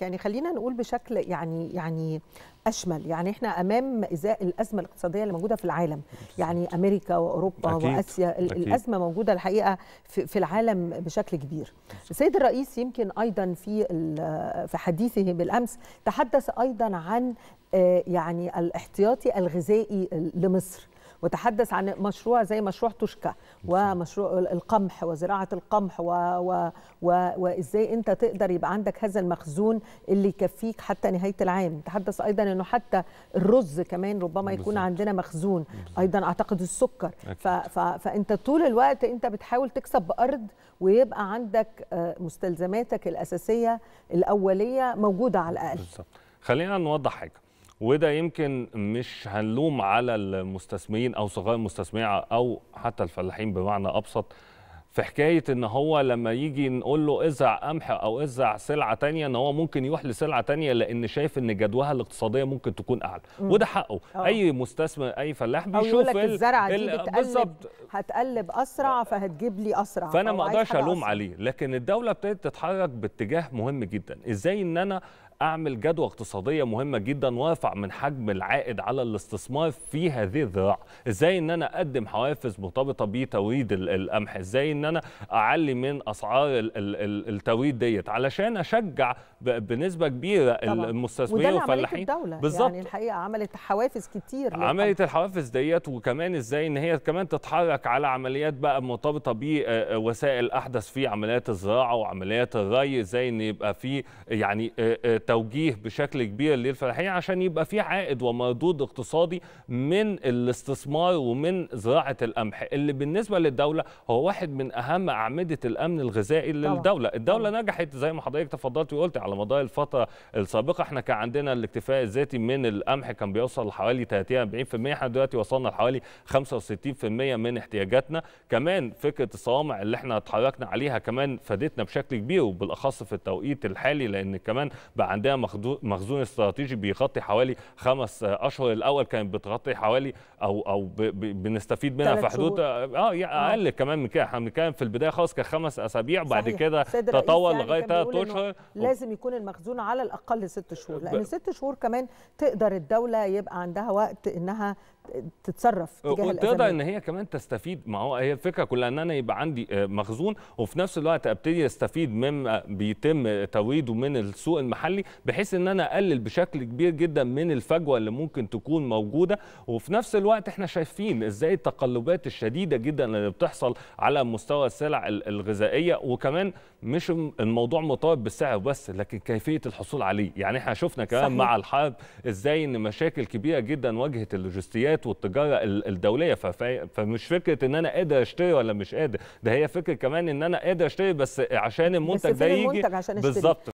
يعني خلينا نقول بشكل يعني يعني اشمل يعني احنا امام ازاء الازمه الاقتصاديه اللي موجوده في العالم يعني امريكا واوروبا أكيد. واسيا أكيد. الازمه موجوده الحقيقه في العالم بشكل كبير السيد الرئيس يمكن ايضا في في حديثه بالامس تحدث ايضا عن آه، يعني الاحتياطي الغذائي لمصر وتحدث عن مشروع زي مشروع توشكا ومشروع القمح وزراعه القمح و... و... و... وازاي انت تقدر يبقى عندك هذا المخزون اللي يكفيك حتى نهايه العام تحدث ايضا انه حتى الرز كمان ربما يكون بالزبط. عندنا مخزون بالزبط. ايضا اعتقد السكر ف... ف... فانت طول الوقت انت بتحاول تكسب بارض ويبقى عندك آه، مستلزماتك الاساسيه الاوليه موجوده على الاقل بالزبط. خلينا نوضح حاجه وده يمكن مش هنلوم على المستثمرين او صغار المستثمرين او حتى الفلاحين بمعنى ابسط في حكايه ان هو لما يجي نقول له ازرع قمح او ازرع سلعه تانية ان هو ممكن يروح لسلعه تانية لان شايف ان جدواها الاقتصاديه ممكن تكون اعلى مم. وده حقه أوه. اي مستثمر اي فلاح بيشوف لك الزرعه دي بتقلب هتقلب اسرع فهتجيب لي اسرع فانا ما اقدرش الوم عليه لكن الدوله ابتدت تتحرك باتجاه مهم جدا ازاي ان انا اعمل جدوى اقتصاديه مهمه جدا وارفع من حجم العائد على الاستثمار في هذه الذراع ازاي ان انا اقدم حوافز مرتبطه بتوريد القمح ازاي ان انا اعلي من اسعار التوريد ديت علشان اشجع بنسبه كبيره المستثمرين والفلاحين يعني بالظبط يعني الحقيقه عملت حوافز كتير عملت الحوافز ديت وكمان ازاي ان هي كمان تتحرك على عمليات بقى مرتبطه بوسائل آه، آه، احدث في عمليات الزراعه وعمليات الري ازاي ان يبقى في يعني آه، التوجيه بشكل كبير للفلاحين عشان يبقى في عائد ومردود اقتصادي من الاستثمار ومن زراعه القمح اللي بالنسبه للدوله هو واحد من اهم اعمده الامن الغذائي للدوله الدوله طبعا. نجحت زي ما حضرتك تفضلت وقلت على مدار الفتره السابقه احنا كان عندنا الاكتفاء الذاتي من القمح كان بيوصل لحوالي 30 40% احنا دلوقتي وصلنا لحوالي 65% من احتياجاتنا كمان فكره الصوامع اللي احنا اتحركنا عليها كمان فادتنا بشكل كبير وبالاخص في التوقيت الحالي لان كمان بقى عندها مخزون استراتيجي بيغطي حوالي خمس آه، اشهر الاول كانت بتغطي حوالي او او بنستفيد منها في حدود آه،, آه،, اه اقل آه. كمان من كده احنا بنتكلم في البدايه خالص كان خمس اسابيع وبعد كده تطور يعني لغايه ثلاث اشهر لازم يكون المخزون على الاقل ست شهور لان ست شهور كمان تقدر الدوله يبقى عندها وقت انها تتصرف تجاه وتقدر ان هي كمان تستفيد ما هو هي الفكره كلها ان انا يبقى عندي آه، مخزون وفي نفس الوقت ابتدي استفيد مما بيتم توريده من السوق المحلي بحيث ان انا اقلل بشكل كبير جدا من الفجوه اللي ممكن تكون موجوده وفي نفس الوقت احنا شايفين ازاي التقلبات الشديده جدا اللي بتحصل على مستوى السلع الغذائيه وكمان مش الموضوع مرتبط بالسعر بس لكن كيفيه الحصول عليه يعني احنا شفنا كمان صحيح. مع الحرب ازاي ان مشاكل كبيره جدا واجهت اللوجستيات الشركات والتجاره الدوليه فمش فكره ان انا قادر اشتري ولا مش قادر ده هي فكره كمان ان انا قادر اشتري بس عشان المنتج ده يجي بالظبط